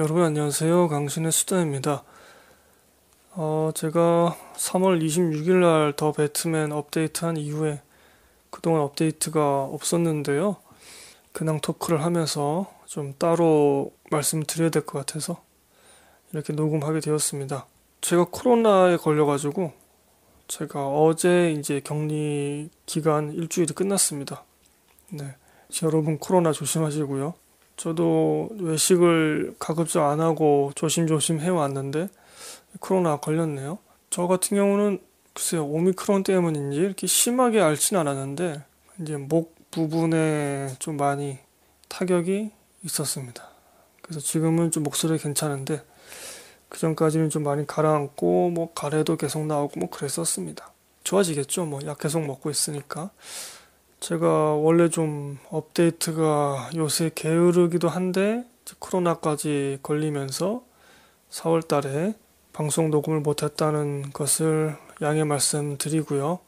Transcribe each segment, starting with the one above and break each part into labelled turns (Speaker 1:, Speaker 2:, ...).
Speaker 1: 여러분 안녕하세요. 강신의 수다입니다. 어, 제가 3월 26일 날 더 배트맨 업데이트한 이후에 그동안 업데이트가 없었는데요. 그냥 토크를 하면서 좀 따로 말씀 드려야 될 것 같아서 이렇게 녹음하게 되었습니다. 제가 코로나에 걸려가지고 제가 어제 이제 격리 기간 일주일이 끝났습니다. 네. 여러분 코로나 조심하시고요. 저도 외식을 가급적 안 하고 조심조심 해왔는데 코로나 걸렸네요. 저 같은 경우는 글쎄요 오미크론 때문인지 이렇게 심하게 앓진 않았는데 이제 목 부분에 좀 많이 타격이 있었습니다. 그래서 지금은 좀 목소리 괜찮은데 그 전까지는 좀 많이 가라앉고 뭐 가래도 계속 나오고 뭐 그랬었습니다. 좋아지겠죠. 뭐 약 계속 먹고 있으니까. 제가 원래 좀 업데이트가 요새 게으르기도 한데 코로나까지 걸리면서 4월 달에 방송 녹음을 못했다는 것을 양해 말씀드리고요.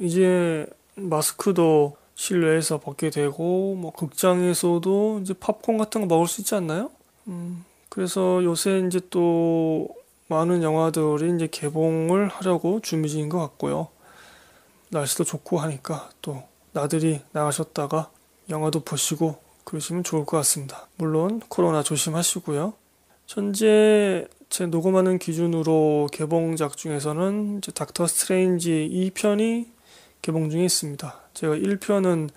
Speaker 1: 이제 마스크도 실내에서 벗게 되고 뭐 극장에서도 이제 팝콘 같은 거 먹을 수 있지 않나요? 음, 그래서 요새 이제 또 많은 영화들이 이제 개봉을 하려고 준비 중인 것 같고요. 날씨도 좋고 하니까 또 나들이 나가셨다가 영화도 보시고 그러시면 좋을 것 같습니다. 물론 코로나 조심하시고요. 현재 제 녹음하는 기준으로 개봉작 중에서는 닥터 스트레인지 2편이 개봉 중에 있습니다. 제가 1편은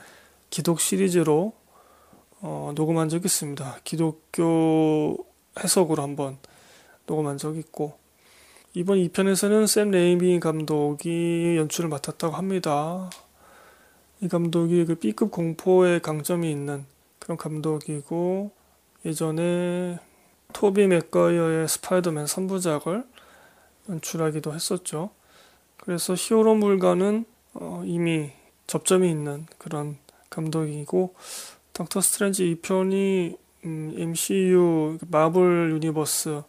Speaker 1: 기독 시리즈로 어, 녹음한 적이 있습니다. 기독교 해석으로 한번 녹음한 적이 있고 이번 2편에서는 샘 레이미 감독이 연출을 맡았다고 합니다. 이 감독이 그 B급 공포의 강점이 있는 그런 감독이고 예전에 토비 맥과이어의 스파이더맨 선부작을 연출하기도 했었죠. 그래서 히어로물과는 어, 이미 접점이 있는 그런 감독이고 닥터 스트렌지 2편이 음, MCU 그 마블 유니버스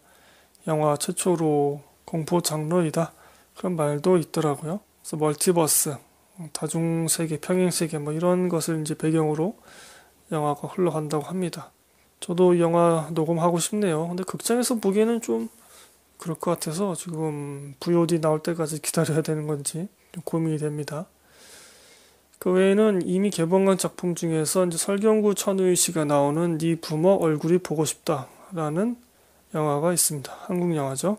Speaker 1: 영화 최초로 공포 장르이다 그런 말도 있더라고요. 그래서 멀티버스 음, 다중세계, 평행세계 뭐 이런 것을 이제 배경으로 영화가 흘러간다고 합니다. 저도 영화 녹음하고 싶네요. 근데 극장에서 보기에는 좀 그럴 것 같아서 지금 VOD 나올 때까지 기다려야 되는 건지 고민이 됩니다. 그 외에는 이미 개봉한 작품 중에서 이제 설경구 천우희 씨가 나오는 네 부모 얼굴이 보고 싶다라는 영화가 있습니다. 한국 영화죠.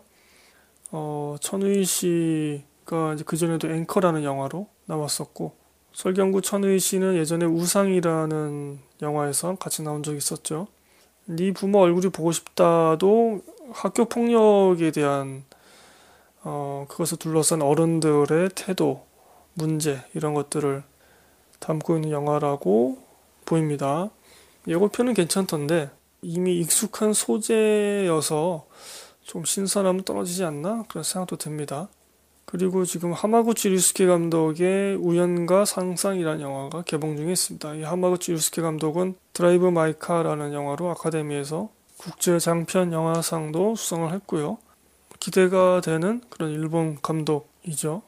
Speaker 1: 어, 천우희 씨 씨가 이제 그전에도 앵커라는 영화로 나왔었고 설경구 천의 씨는 예전에 우상이라는 영화에서 같이 나온 적이 있었죠. 네 부모 얼굴이 보고 싶다도 학교 폭력에 대한 어, 그것을 둘러싼 어른들의 태도, 문제 이런 것들을 담고 있는 영화라고 보입니다. 예고편은 괜찮던데 이미 익숙한 소재여서 좀 신선함은 떨어지지 않나 그런 생각도 듭니다. 그리고 지금 하마구치 류스케 감독의 우연과 상상이라는 영화가 개봉 중에 있습니다. 이 하마구치 류스케 감독은 드라이브 마이카라는 영화로 아카데미에서 국제 장편 영화상도 수상을 했고요. 기대가 되는 그런 일본 감독이죠.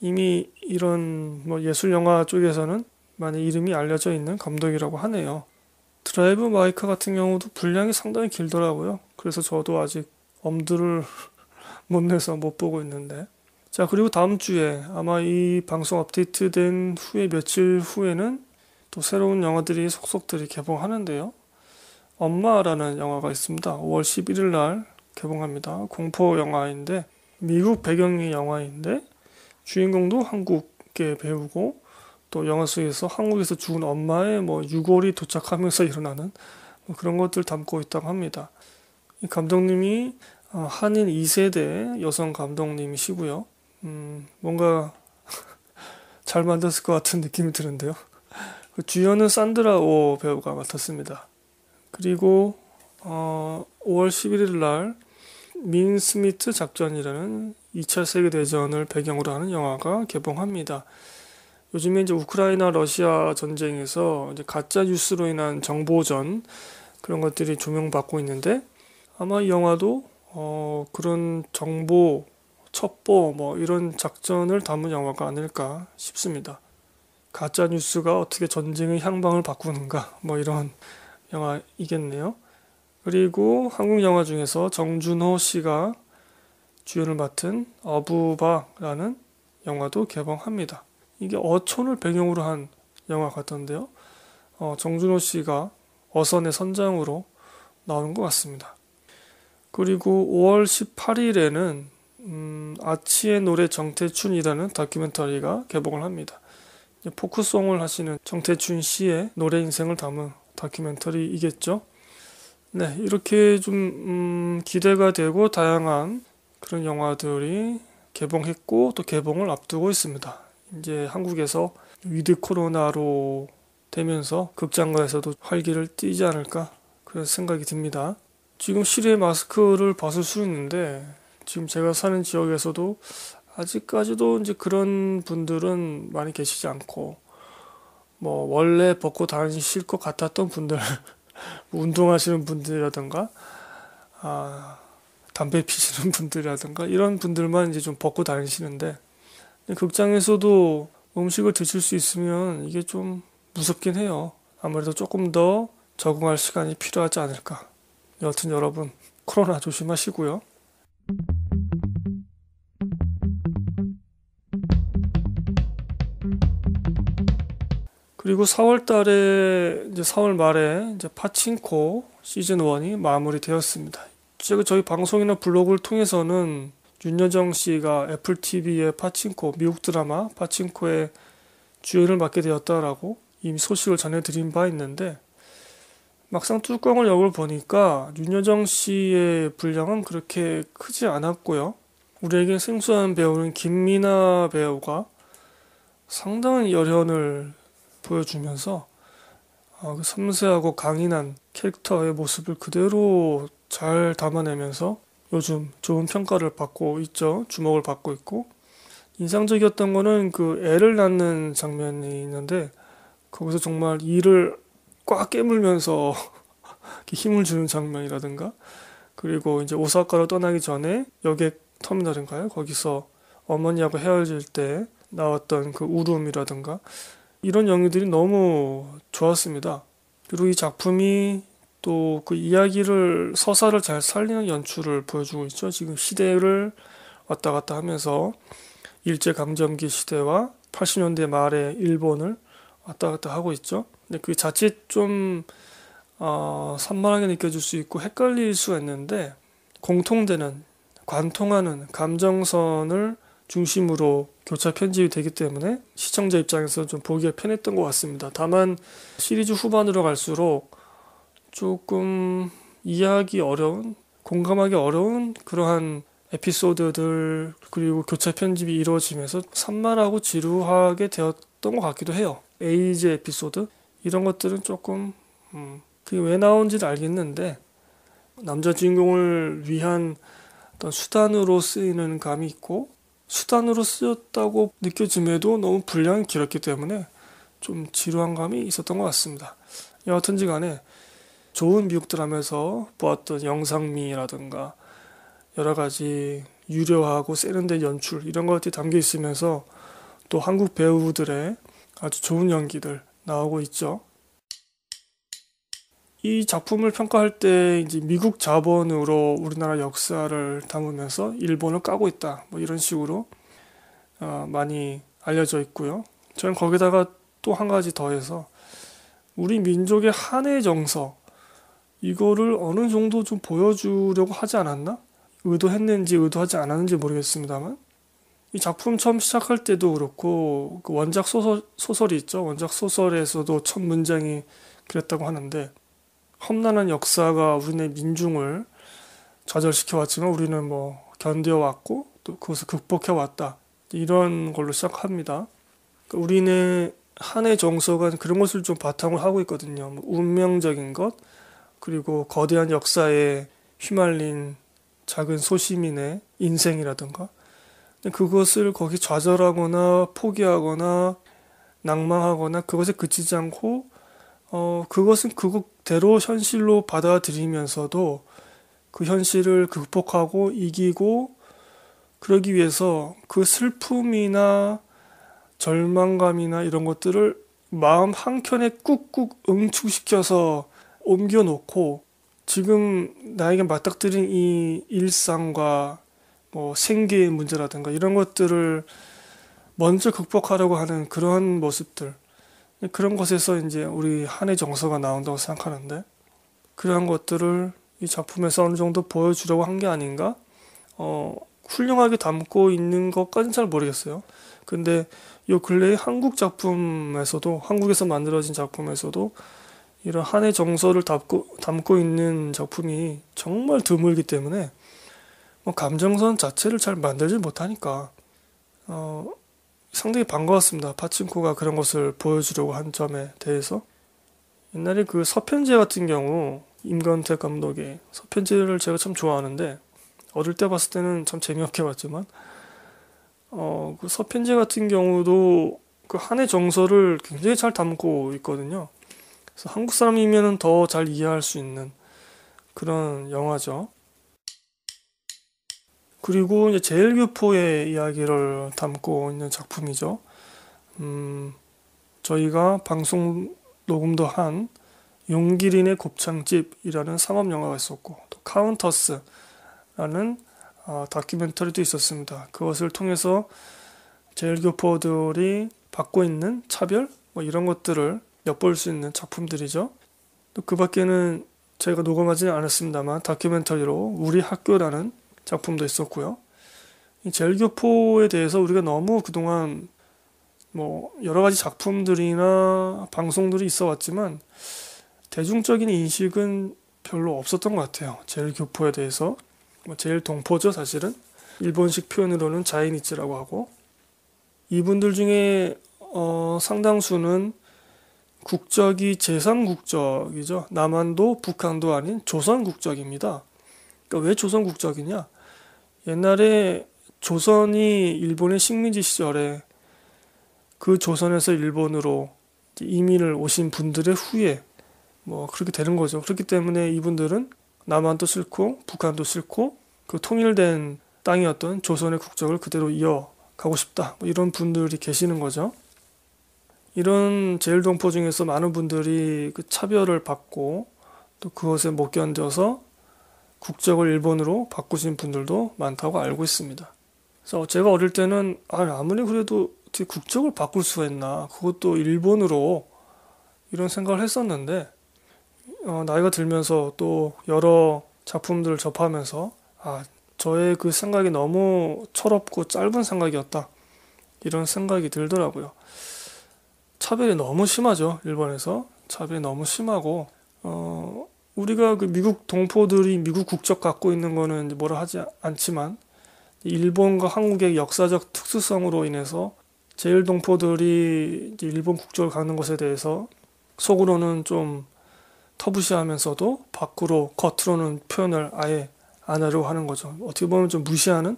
Speaker 1: 이미 이런 뭐 예술 영화 쪽에서는 많이 이름이 알려져 있는 감독이라고 하네요. 드라이브 마이카 같은 경우도 분량이 상당히 길더라고요. 그래서 저도 아직 엄두를 못 내서 못 보고 있는데 자, 그리고 다음 주에 아마 이 방송 업데이트된 후에 며칠 후에는 또 새로운 영화들이 속속들이 개봉하는데요. 엄마라는 영화가 있습니다. 5월 11일 날 개봉합니다. 공포 영화인데 미국 배경의 영화인데 주인공도 한국계 배우고 또 영화 속에서 한국에서 죽은 엄마의 뭐 유골이 도착하면서 일어나는 뭐 그런 것들 담고 있다고 합니다. 감독님이 어, 한인 2세대 여성 감독님이시고요. 음, 뭔가 잘 만들었을 것 같은 느낌이 드는데요. 그 주연은 산드라 오 배우가 맡았습니다. 그리고 어, 5월 11일 날 민 스미트 작전이라는 2차 세계대전을 배경으로 하는 영화가 개봉합니다. 요즘에 이제 우크라이나 러시아 전쟁에서 이제 가짜 뉴스로 인한 정보전 그런 것들이 조명받고 있는데 아마 이 영화도 어, 그런 정보 첩보 뭐 이런 작전을 담은 영화가 아닐까 싶습니다. 가짜 뉴스가 어떻게 전쟁의 향방을 바꾸는가 뭐 이런 영화이겠네요. 그리고 한국 영화 중에서 정준호 씨가 주연을 맡은 어부바라는 영화도 개봉합니다. 이게 어촌을 배경으로 한 영화 같던데요. 어, 정준호 씨가 어선의 선장으로 나오는 것 같습니다. 그리고 5월 18일에는 아치의 노래 정태춘이라는 다큐멘터리가 개봉을 합니다. 포크송을 하시는 정태춘 씨의 노래 인생을 담은 다큐멘터리이겠죠. 네, 이렇게 좀 음, 기대가 되고 다양한 그런 영화들이 개봉했고 또 개봉을 앞두고 있습니다. 이제 한국에서 위드 코로나로 되면서 극장가에서도 활기를 띠지 않을까 그런 생각이 듭니다. 지금 실외 마스크를 벗을 수 있는데 지금 제가 사는 지역에서도 아직까지도 이제 그런 분들은 많이 계시지 않고 뭐 원래 벗고 다니실 것 같았던 분들 뭐 운동하시는 분들이라든가 아 담배 피시는 분들이라든가 이런 분들만 이제 좀 벗고 다니시는데 극장에서도 음식을 드실 수 있으면 이게 좀 무섭긴 해요. 아무래도 조금 더 적응할 시간이 필요하지 않을까. 여튼 여러분 코로나 조심하시고요. 그리고 4월 달에 이제 4월 말에 이제 파친코 시즌 1이 마무리되었습니다. 제가 저희 방송이나 블로그를 통해서는 윤여정 씨가 애플 TV의 파친코 미국 드라마 파친코의 주연을 맡게 되었다라고 이미 소식을 전해드린 바 있는데 막상 뚜껑을 열어 보니까 윤여정 씨의 분량은 그렇게 크지 않았고요. 우리에게 생소한 배우는 김미나 배우가 상당한 열연을 보여주면서 어, 그 섬세하고 강인한 캐릭터의 모습을 그대로 잘 담아내면서 요즘 좋은 평가를 받고 있죠. 주목을 받고 있고 인상적이었던 거는 그 애를 낳는 장면이 있는데 거기서 정말 이를 꽉 깨물면서 힘을 주는 장면이라든가 그리고 이제 오사카로 떠나기 전에 여객 터미널인가요? 거기서 어머니하고 헤어질 때 나왔던 그 울음이라든가 이런 연기들이 너무 좋았습니다. 그리고 이 작품이 또 그 이야기를 서사를 잘 살리는 연출을 보여주고 있죠. 지금 시대를 왔다 갔다 하면서 일제 감점기 시대와 80년대 말의 일본을 왔다 갔다 하고 있죠. 근데 그 자칫 좀 어, 산만하게 느껴질 수 있고 헷갈릴 수 있는데 공통되는 관통하는 감정선을 중심으로 교차 편집이 되기 때문에 시청자 입장에서 좀 보기가 편했던 것 같습니다. 다만 시리즈 후반으로 갈수록 조금 이해하기 어려운, 공감하기 어려운 그러한 에피소드들 그리고 교차 편집이 이루어지면서 산만하고 지루하게 되었던 것 같기도 해요. 에이즈 에피소드 이런 것들은 조금 음, 그게 왜 나온지는 알겠는데 남자 주인공을 위한 어떤 수단으로 쓰이는 감이 있고 수단으로 쓰였다고 느껴짐에도 너무 분량이 길었기 때문에 좀 지루한 감이 있었던 것 같습니다. 여하튼지 간에 좋은 미국 드라마에서 보았던 영상미라든가 여러 가지 유려하고 세련된 연출 이런 것들이 담겨 있으면서 또 한국 배우들의 아주 좋은 연기들 나오고 있죠. 이 작품을 평가할 때 이제 미국 자본으로 우리나라 역사를 담으면서 일본을 까고 있다. 뭐 이런 식으로 어, 많이 알려져 있고요. 저는 거기다가 또 한 가지 더해서 우리 민족의 한의 정서 이거를 어느 정도 좀 보여주려고 하지 않았나? 의도했는지 의도하지 않았는지 모르겠습니다만 이 작품 처음 시작할 때도 그렇고 그 원작 소설 소설이 있죠. 원작 소설에서도 첫 문장이 그랬다고 하는데 험난한 역사가 우리네 민중을 좌절시켜 왔지만 우리는 뭐 견뎌왔고 또 그것을 극복해 왔다. 이런 걸로 시작합니다. 그러니까 우리네 한의 정서가 그런 것을 좀 바탕으로 하고 있거든요. 뭐 운명적인 것, 그리고 거대한 역사에 휘말린 작은 소시민의 인생이라든가. 그것을 거기 좌절하거나 포기하거나 낭망하거나 그것에 그치지 않고, 어, 그것은 그것 대로 현실로 받아들이면서도 그 현실을 극복하고 이기고 그러기 위해서 그 슬픔이나 절망감이나 이런 것들을 마음 한켠에 꾹꾹 응축시켜서 옮겨놓고 지금 나에게 맞닥뜨린 이 일상과 뭐 생계의 문제라든가 이런 것들을 먼저 극복하려고 하는 그러한 모습들 그런 것에서 이제 우리 한의 정서가 나온다고 생각하는데 그러한 것들을 이 작품에서 어느 정도 보여주려고 한 게 아닌가? 어, 훌륭하게 담고 있는 것까지는 잘 모르겠어요. 근데 요 근래에 한국 작품에서도 한국에서 만들어진 작품에서도 이런 한의 정서를 담고, 담고 있는 작품이 정말 드물기 때문에 뭐 감정선 자체를 잘 만들지 못하니까 어, 상당히 반가웠습니다. 파친코가 그런 것을 보여주려고 한 점에 대해서. 옛날에 그 서편제 같은 경우, 임건택 감독의 서편제를 제가 참 좋아하는데, 어릴 때 봤을 때는 참 재미없게 봤지만, 어, 그 서편제 같은 경우도 그 한의 정서를 굉장히 잘 담고 있거든요. 그래서 한국 사람이면 더 잘 이해할 수 있는 그런 영화죠. 그리고 이제 제일교포의 이야기를 담고 있는 작품이죠. 음, 저희가 방송 녹음도 한 용기린의 곱창집이라는 상업 영화가 있었고 또 카운터스라는 어, 다큐멘터리도 있었습니다. 그것을 통해서 제일교포들이 받고 있는 차별 뭐 이런 것들을 엿볼 수 있는 작품들이죠. 또그 밖에는 저희가 녹음하지는 않았습니다만 다큐멘터리로 우리 학교라는 작품도 있었고요. 이 젤교포에 대해서 우리가 너무 그동안 뭐 여러 가지 작품들이나 방송들이 있어 왔지만 대중적인 인식은 별로 없었던 것 같아요. 젤교포에 대해서 뭐 제일 동포죠 사실은 일본식 표현으로는 자이니치라고 하고 이분들 중에 어, 상당수는 국적이 제3국적이죠. 남한도 북한도 아닌 조선 국적입니다. 그러니까 왜 조선 국적이냐? 옛날에 조선이 일본의 식민지 시절에 그 조선에서 일본으로 이민을 오신 분들의 후예 뭐 그렇게 되는 거죠. 그렇기 때문에 이분들은 남한도 싫고 북한도 싫고 그 통일된 땅이었던 조선의 국적을 그대로 이어가고 싶다. 뭐 이런 분들이 계시는 거죠. 이런 제일동포 중에서 많은 분들이 그 차별을 받고 또 그것에 못 견뎌서 국적을 일본으로 바꾸신 분들도 많다고 알고 있습니다. 그래서 제가 어릴 때는 아무리 그래도 국적을 바꿀 수가 있나 그것도 일본으로 이런 생각을 했었는데 어, 나이가 들면서 또 여러 작품들을 접하면서 아 저의 그 생각이 너무 철없고 짧은 생각이었다 이런 생각이 들더라고요. 차별이 너무 심하죠 일본에서 차별이 너무 심하고 어, 우리가 그 미국 동포들이 미국 국적 갖고 있는 거는 뭐라 하지 않지만 일본과 한국의 역사적 특수성으로 인해서 제일 동포들이 일본 국적을 갖는 것에 대해서 속으로는 좀 터부시하면서도 밖으로 겉으로는 표현을 아예 안 하려고 하는 거죠. 어떻게 보면 좀 무시하는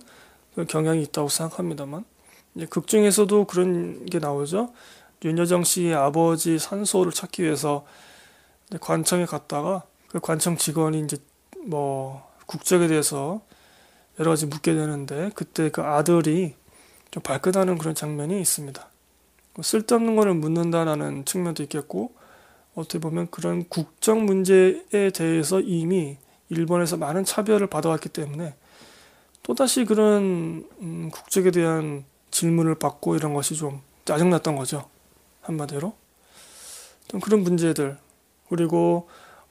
Speaker 1: 그 경향이 있다고 생각합니다만 극 중에서도 그런 게 나오죠. 윤여정 씨의 아버지 산소를 찾기 위해서 관청에 갔다가 그 관청 직원이 이제 뭐 국적에 대해서 여러 가지 묻게 되는데 그때 그 아들이 좀 발끈하는 그런 장면이 있습니다. 뭐 쓸데없는 거를 묻는다라는 측면도 있겠고 어떻게 보면 그런 국적 문제에 대해서 이미 일본에서 많은 차별을 받아왔기 때문에 또다시 그런 음, 국적에 대한 질문을 받고 이런 것이 좀 짜증났던 거죠 한마디로 그런 문제들 그리고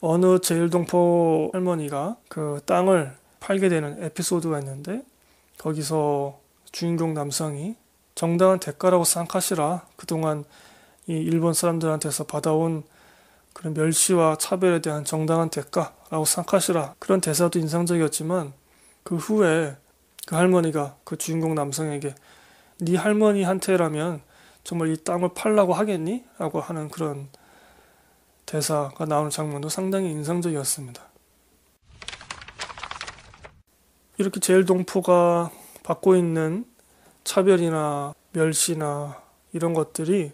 Speaker 1: 어느 제일동포 할머니가 그 땅을 팔게 되는 에피소드가 있는데 거기서 주인공 남성이 정당한 대가라고 생각하시라 그동안 이 일본 사람들한테서 받아온 그런 멸시와 차별에 대한 정당한 대가라고 생각하시라 그런 대사도 인상적이었지만 그 후에 그 할머니가 그 주인공 남성에게 네 할머니한테라면 정말 이 땅을 팔라고 하겠니? 라고 하는 그런 대사가 나오는 장면도 상당히 인상적이었습니다. 이렇게 제일 동포가 받고 있는 차별이나 멸시나 이런 것들이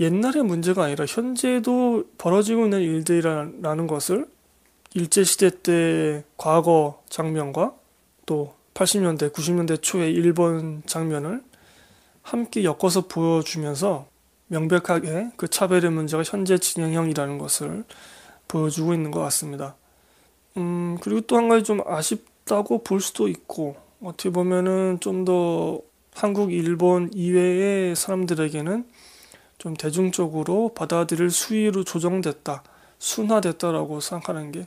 Speaker 1: 옛날의 문제가 아니라 현재도 벌어지고 있는 일들이라는 것을 일제시대 때 과거 장면과 또 80년대, 90년대 초의 일본 장면을 함께 엮어서 보여주면서 명백하게 그 차별의 문제가 현재 진행형이라는 것을 보여주고 있는 것 같습니다. 음, 그리고 또 한 가지 좀 아쉽다고 볼 수도 있고, 어떻게 보면은 좀 더 한국, 일본 이외의 사람들에게는 좀 대중적으로 받아들일 수위로 조정됐다, 순화됐다라고 생각하는 게,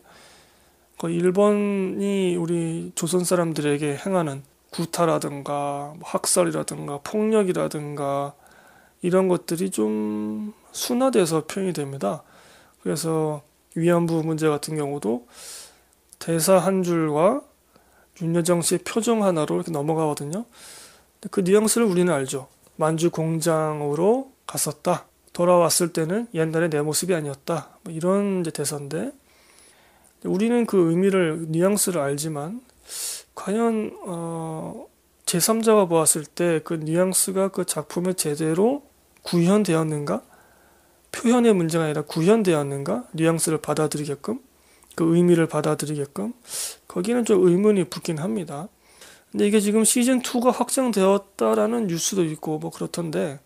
Speaker 1: 그 일본이 우리 조선 사람들에게 행하는 구타라든가 뭐 학살이라든가 폭력이라든가 이런 것들이 좀 순화돼서 표현이 됩니다. 그래서 위안부 문제 같은 경우도 대사 한 줄과 윤여정 씨의 표정 하나로 이렇게 넘어가거든요. 그 뉘앙스를 우리는 알죠. 만주 공장으로 갔었다. 돌아왔을 때는 옛날의 내 모습이 아니었다. 뭐 이런 이제 대사인데 우리는 그 의미를 뉘앙스를 알지만 과연 어, 제3자가 보았을 때 그 뉘앙스가 그 작품에 제대로 구현되었는가? 표현의 문제가 아니라 구현되었는가? 뉘앙스를 받아들이게끔, 그 의미를 받아들이게끔, 거기는 좀 의문이 붙긴 합니다. 근데 이게 지금 시즌2가 확정되었다라는 뉴스도 있고 뭐 그렇던데,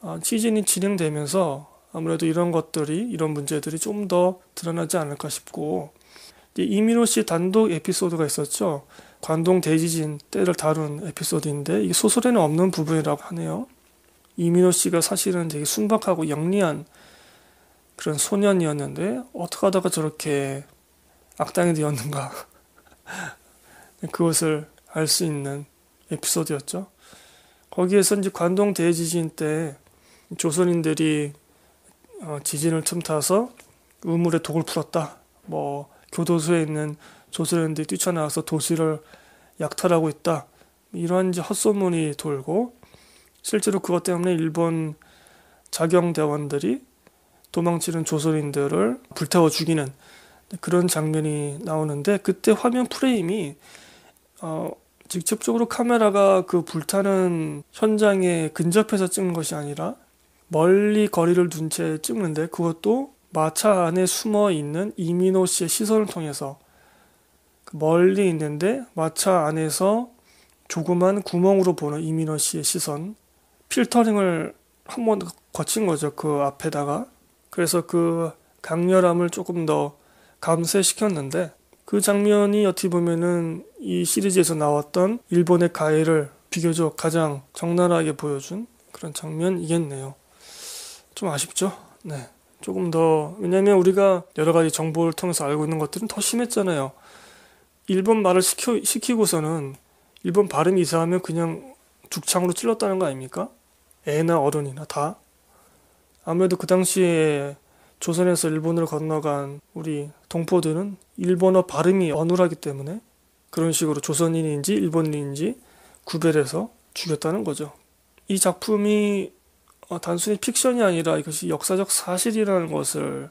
Speaker 1: 아, 시즌이 진행되면서 아무래도 이런 것들이, 이런 문제들이 좀 더 드러나지 않을까 싶고, 이민호 씨 단독 에피소드가 있었죠. 관동 대지진 때를 다룬 에피소드인데, 이게 소설에는 없는 부분이라고 하네요. 이민호 씨가 사실은 되게 순박하고 영리한 그런 소년이었는데 어떻게 하다가 저렇게 악당이 되었는가 그것을 알 수 있는 에피소드였죠. 거기에서 이제 관동 대지진 때 조선인들이 어, 지진을 틈타서 우물에 독을 풀었다. 뭐 교도소에 있는 조선인들이 뛰쳐나와서 도시를 약탈하고 있다. 이러한 헛소문이 돌고 실제로 그것 때문에 일본 자경 대원들이 도망치는 조선인들을 불태워 죽이는 그런 장면이 나오는데 그때 화면 프레임이 어, 직접적으로 카메라가 그 불타는 현장에 근접해서 찍는 것이 아니라 멀리 거리를 둔 채 찍는데 그것도 마차 안에 숨어 있는 이민호 씨의 시선을 통해서 그 멀리 있는데 마차 안에서 조그만 구멍으로 보는 이민호 씨의 시선 필터링을 한 번 거친 거죠. 그 앞에다가. 그래서 그 강렬함을 조금 더 감쇄시켰는데 그 장면이 어떻게 보면은 이 시리즈에서 나왔던 일본의 가해를 비교적 가장 적나라하게 보여준 그런 장면이겠네요. 좀 아쉽죠? 네. 조금 더, 왜냐면 우리가 여러 가지 정보를 통해서 알고 있는 것들은 더 심했잖아요. 일본 말을 시키고서는 일본 발음 이 이상하면 그냥 죽창으로 찔렀다는 거 아닙니까? 애나 어른이나 다. 아무래도 그 당시에 조선에서 일본으로 건너간 우리 동포들은 일본어 발음이 어눌하기 때문에 그런 식으로 조선인인지 일본인인지 구별해서 죽였다는 거죠. 이 작품이 어, 단순히 픽션이 아니라 이것이 역사적 사실이라는 것을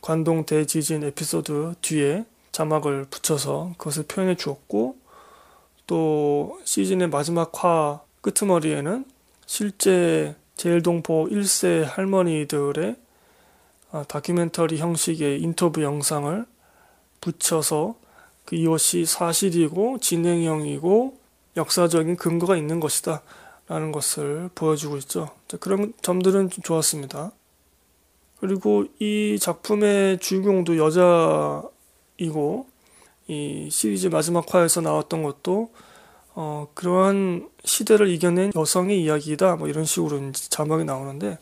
Speaker 1: 관동 대지진 에피소드 뒤에 자막을 붙여서 그것을 표현해 주었고 또 시즌의 마지막 화 끄트머리에는 실제 제일동포 1세 할머니들의 아, 다큐멘터리 형식의 인터뷰 영상을 붙여서 그 이것이 사실이고 진행형이고 역사적인 근거가 있는 것이다 라는 것을 보여주고 있죠. 그런 점들은 좀 좋았습니다. 그리고 이 작품의 주인공도 여자이고 이 시리즈 마지막 화에서 나왔던 것도 어, 그러한 시대를 이겨낸 여성의 이야기다 뭐 이런 식으로 자막이 나오는데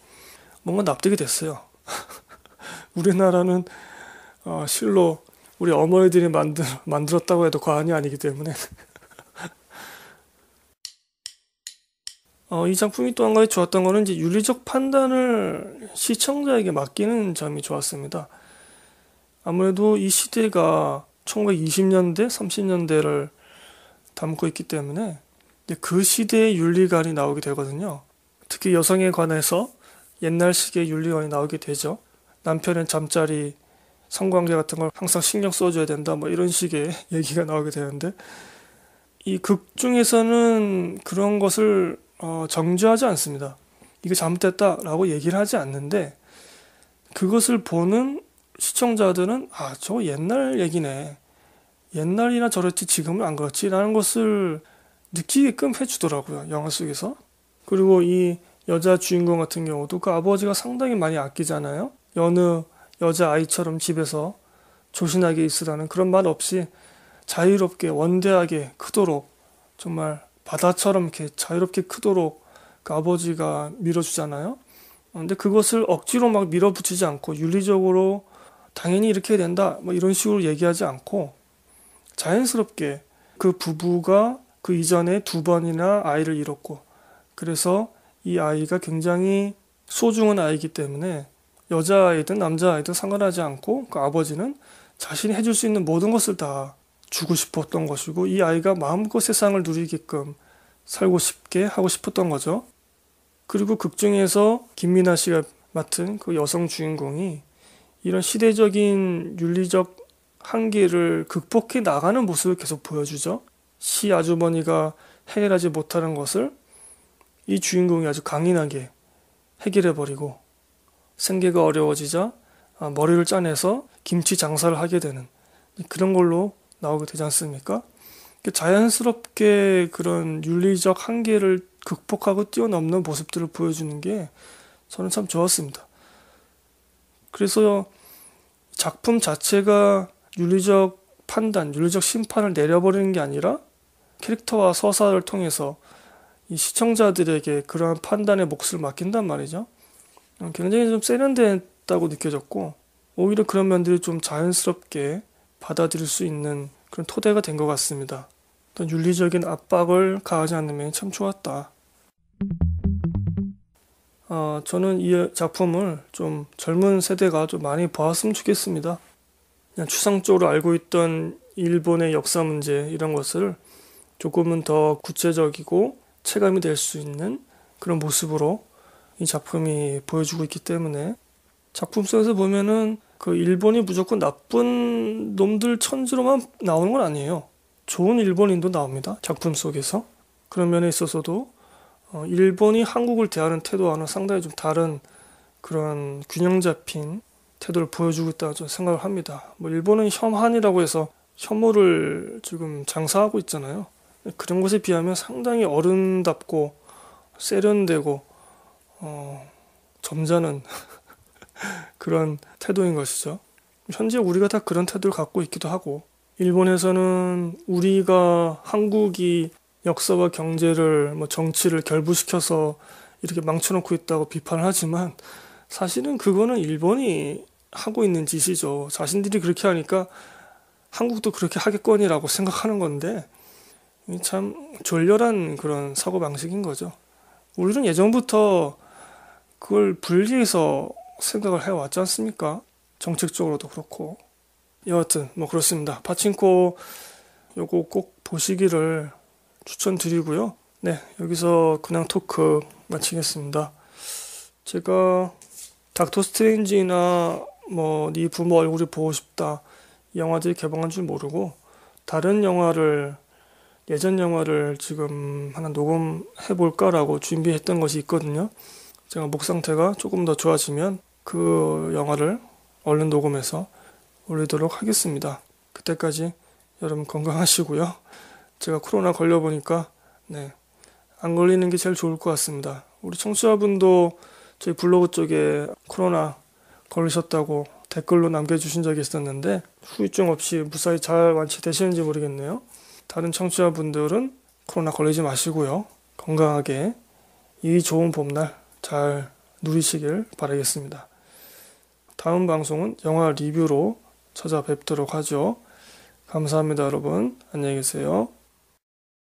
Speaker 1: 뭔가 납득이 됐어요. 우리나라는 어, 실로 우리 어머니들이 만들, 만들었다고 해도 과언이 아니기 때문에 어, 이 작품이 또 한 가지 좋았던 것은 윤리적 판단을 시청자에게 맡기는 점이 좋았습니다. 아무래도 이 시대가 1920년대, 30년대를 담고 있기 때문에 그 시대의 윤리관이 나오게 되거든요. 특히 여성에 관해서 옛날식의 윤리관이 나오게 되죠. 남편은 잠자리, 성관계 같은 걸 항상 신경 써줘야 된다, 뭐 이런 식의 얘기가 나오게 되는데 이 극 중에서는 그런 것을 어, 정죄하지 않습니다. 이거 잘못됐다라고 얘기를 하지 않는데 그것을 보는 시청자들은 아, 저 옛날 얘기네. 옛날이나 저랬지 지금은 안 그렇지라는 것을 느끼게끔 해주더라고요. 영화 속에서. 그리고 이 여자 주인공 같은 경우도 그 아버지가 상당히 많이 아끼잖아요. 여느 여자 아이처럼 집에서 조신하게 있으라는 그런 말 없이 자유롭게 원대하게 크도록 정말 바다처럼 이렇게 자유롭게 크도록 그 아버지가 밀어주잖아요. 근데 그것을 억지로 막 밀어붙이지 않고 윤리적으로 당연히 이렇게 해야 된다. 뭐 이런 식으로 얘기하지 않고 자연스럽게 그 부부가 그 이전에 두 번이나 아이를 잃었고 그래서 이 아이가 굉장히 소중한 아이기 때문에 여자아이든 남자아이든 상관하지 않고 그 아버지는 자신이 해줄 수 있는 모든 것을 다 주고 싶었던 것이고 이 아이가 마음껏 세상을 누리게끔 살고 싶게 하고 싶었던 거죠. 그리고 극 중에서 김민아 씨가 맡은 그 여성 주인공이 이런 시대적인 윤리적 한계를 극복해 나가는 모습을 계속 보여주죠. 시 아주머니가 해결하지 못하는 것을 이 주인공이 아주 강인하게 해결해버리고 생계가 어려워지자 아, 머리를 짜내서 김치 장사를 하게 되는 그런 걸로 나오게 되지 않습니까? 자연스럽게 그런 윤리적 한계를 극복하고 뛰어넘는 모습들을 보여주는 게 저는 참 좋았습니다. 그래서 작품 자체가 윤리적 판단, 윤리적 심판을 내려버리는 게 아니라 캐릭터와 서사를 통해서 이 시청자들에게 그러한 판단의 몫을 맡긴단 말이죠. 어, 굉장히 좀 세련됐다고 느껴졌고, 오히려 그런 면들이 좀 자연스럽게 받아들일 수 있는 그런 토대가 된 것 같습니다. 어떤 윤리적인 압박을 가하지 않는 면이 참 좋았다. 어, 저는 이 작품을 좀 젊은 세대가 좀 많이 보았으면 좋겠습니다. 그냥 추상적으로 알고 있던 일본의 역사 문제 이런 것을 조금은 더 구체적이고 체감이 될 수 있는 그런 모습으로 이 작품이 보여주고 있기 때문에 작품 속에서 보면은 그 일본이 무조건 나쁜 놈들 천지로만 나오는 건 아니에요. 좋은 일본인도 나옵니다. 작품 속에서. 그런 면에 있어서도 어, 일본이 한국을 대하는 태도와는 상당히 좀 다른 그런 균형 잡힌 태도를 보여주고 있다고 생각을 합니다. 뭐 일본은 혐한이라고 해서 혐오를 지금 장사하고 있잖아요. 그런 것에 비하면 상당히 어른답고 세련되고 어, 점잖은 그런 태도인 것이죠. 현재 우리가 다 그런 태도를 갖고 있기도 하고 일본에서는 우리가 한국이 역사와 경제를 뭐 정치를 결부시켜서 이렇게 망쳐놓고 있다고 비판을 하지만 사실은 그거는 일본이 하고 있는 짓이죠. 자신들이 그렇게 하니까 한국도 그렇게 하겠거니라고 생각하는 건데 참 졸렬한 그런 사고 방식인 거죠. 우리는 예전부터 그걸 분리해서 생각을 해왔지 않습니까? 정책적으로도 그렇고 여하튼 뭐 그렇습니다. 파친코 요거 꼭 보시기를 추천드리고요. 네, 여기서 그냥 토크 마치겠습니다. 제가 닥터 스트레인지나 뭐네 부모 얼굴이 보고 싶다 이 영화들이 개봉한 줄 모르고 다른 영화를 예전 영화를 지금 하나 녹음해 볼까라고 준비했던 것이 있거든요. 제가 목 상태가 조금 더 좋아지면 그 영화를 얼른 녹음해서 올리도록 하겠습니다. 그때까지 여러분 건강하시고요. 제가 코로나 걸려 보니까 네. 안 걸리는 게 제일 좋을 것 같습니다. 우리 청취자분도 저희 블로그 쪽에 코로나 걸리셨다고 댓글로 남겨주신 적이 있었는데 후유증 없이 무사히 잘 완치되시는지 모르겠네요. 다른 청취자분들은 코로나 걸리지 마시고요. 건강하게 이 좋은 봄날 잘 누리시길 바라겠습니다. 다음 방송은 영화 리뷰로 찾아뵙도록 하죠. 감사합니다, 여러분. 안녕히 계세요.